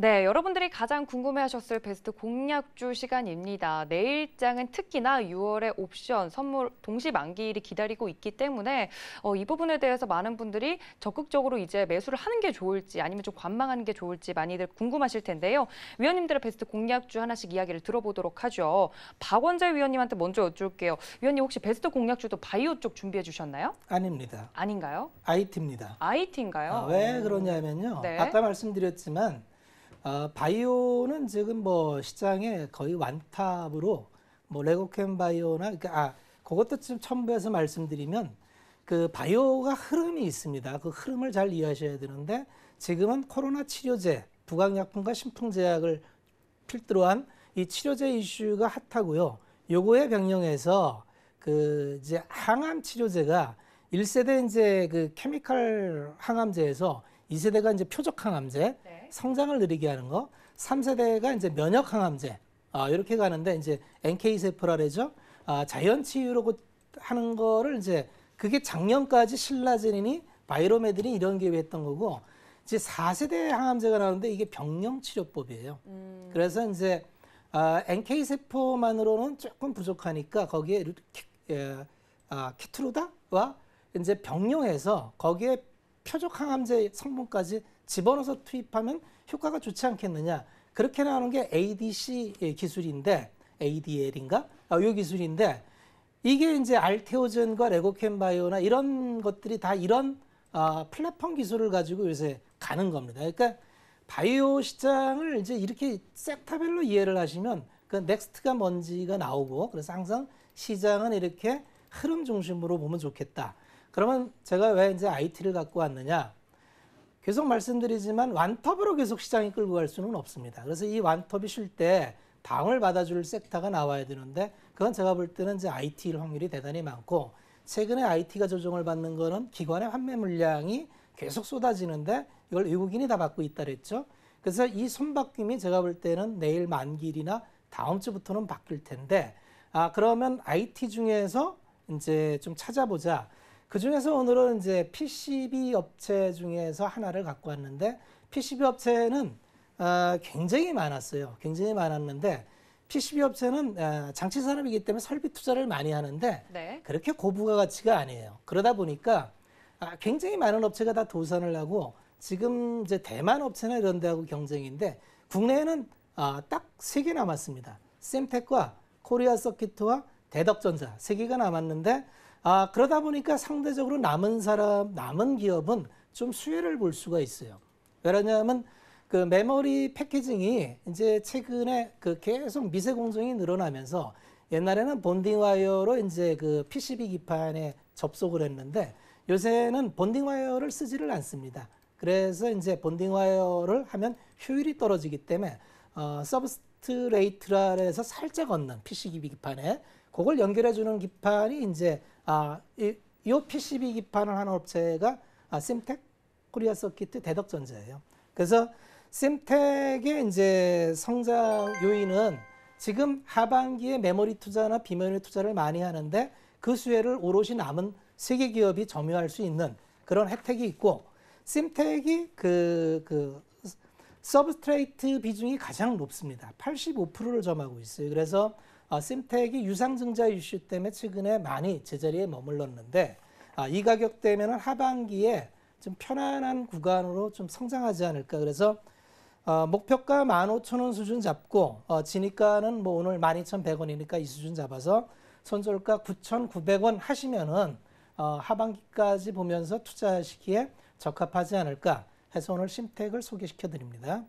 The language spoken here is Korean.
네, 여러분들이 가장 궁금해하셨을 베스트 공략주 시간입니다. 내일장은 특히나 6월에 옵션 선물 동시 만기일이 기다리고 있기 때문에 어, 이 부분에 대해서 많은 분들이 적극적으로 이제 매수를 하는 게 좋을지 아니면 좀 관망하는 게 좋을지 많이들 궁금하실 텐데요. 위원님들의 베스트 공략주 하나씩 이야기를 들어보도록 하죠. 박원재 위원님한테 먼저 여쭐게요. 위원님 혹시 베스트 공략주도 바이오 쪽 준비해 주셨나요? 아닙니다. 아닌가요? IT입니다. IT인가요? 아, 왜 그러냐면요. 네. 아까 말씀드렸지만 아, 바이오는 지금 뭐 시장에 거의 완탑으로 뭐 레고캠 바이오나 그러니까 아 그것도 지금 첨부해서 말씀드리면 그 바이오가 흐름이 있습니다. 그 흐름을 잘 이해하셔야 되는데 지금은 코로나 치료제, 부강약품과 신풍제약을 필두로 한 이 치료제 이슈가 핫하고요. 요거에 병용해서그 이제 항암 치료제가 일세대 이제 그 케미칼 항암제에서 2세대가 이제 표적 항암제, 네. 성장을 느리게 하는 거, 3세대가 이제 면역 항암제. 아, 이렇게 가는데 이제 NK 세포라그러죠 아, 자연 치유라고 하는 거를 이제 그게 작년까지 신라제이니바이로메들이 이런 계획했던 거고 이제 4세대 항암제가 나오는데 이게 병령 치료법이에요. 음. 그래서 이제 아, NK 세포만으로는 조금 부족하니까 거기에 키, 에, 예, 아, 키트루다와 이제 병용해서 거기에 표적 항암제 성분까지 집어넣어서 투입하면 효과가 좋지 않겠느냐. 그렇게 나오는 게 ADC 기술인데 ADL인가? 아, 요 기술인데 이게 이제 알테오젠과 레고캔 바이오나 이런 것들이 다 이런 아, 플랫폼 기술을 가지고 요새 가는 겁니다. 그러니까 바이오 시장을 이제 이렇게 섹터별로 이해를 하시면 그 넥스트가 뭔지가 나오고 그래서 항상 시장은 이렇게 흐름 중심으로 보면 좋겠다. 그러면 제가 왜 이제 IT를 갖고 왔느냐? 계속 말씀드리지만 완톱으로 계속 시장이 끌고 갈 수는 없습니다. 그래서 이 완톱이 쉴때 방을 받아줄 섹터가 나와야 되는데 그건 제가 볼 때는 이제 IT일 확률이 대단히 많고 최근에 IT가 조정을 받는 거는 기관의 환매 물량이 계속 쏟아지는데 이걸 외국인이 다 받고 있다 그랬죠. 그래서 이 손바뀜이 제가 볼 때는 내일 만기일이나 다음 주부터는 바뀔 텐데 아 그러면 IT 중에서 이제 좀 찾아보자. 그 중에서 오늘은 이제 PCB 업체 중에서 하나를 갖고 왔는데 PCB 업체는 어, 굉장히 많았어요. 굉장히 많았는데 PCB 업체는 어, 장치 산업이기 때문에 설비 투자를 많이 하는데 네. 그렇게 고부가 가치가 아니에요. 그러다 보니까 아, 굉장히 많은 업체가 다 도산을 하고 지금 이제 대만 업체나 이런 데하고 경쟁인데 국내에는 어, 딱세 개 남았습니다. 샘텍과 코리아 서킷과 대덕전자 세 개가 남았는데 아, 그러다 보니까 상대적으로 남은 사람, 남은 기업은 좀 수혜를 볼 수가 있어요. 왜냐하면 그 메모리 패키징이 이제 최근에 그 계속 미세 공정이 늘어나면서 옛날에는 본딩 와이어로 이제 그 PCB 기판에 접속을 했는데 요새는 본딩 와이어를 쓰지를 않습니다. 그래서 이제 본딩 와이어를 하면 효율이 떨어지기 때문에 어, 서브 스트레이트라에서 살짝 얹는 PCB 기판에 그걸 연결해 주는 기판이 이제 아, 이, 이 PCB 기판을 하는 업체가 아, 심텍 코리아 서킷 대덕전자예요. 그래서 심텍의 이제 성장 요인은 지금 하반기에 메모리 투자나 비메모리 투자를 많이 하는데 그 수혜를 오롯이 남은 세계 기업이 점유할 수 있는 그런 혜택이 있고 심텍이 그, 그 서브스트레이트 비중이 가장 높습니다. 85%를 점하고 있어요. 그래서 어, 심텍이 유상증자 이슈 때문에 최근에 많이 제자리에 머물렀는데 아, 이 가격대면 하반기에 좀 편안한 구간으로 좀 성장하지 않을까. 그래서 어, 목표가 15,000원 수준 잡고 어, 지니까는 뭐 오늘 12,100원이니까 이 수준 잡아서 손절가 9,900원 하시면은 어, 하반기까지 보면서 투자하시기에 적합하지 않을까. 해서 오늘 심택을 소개시켜 드립니다.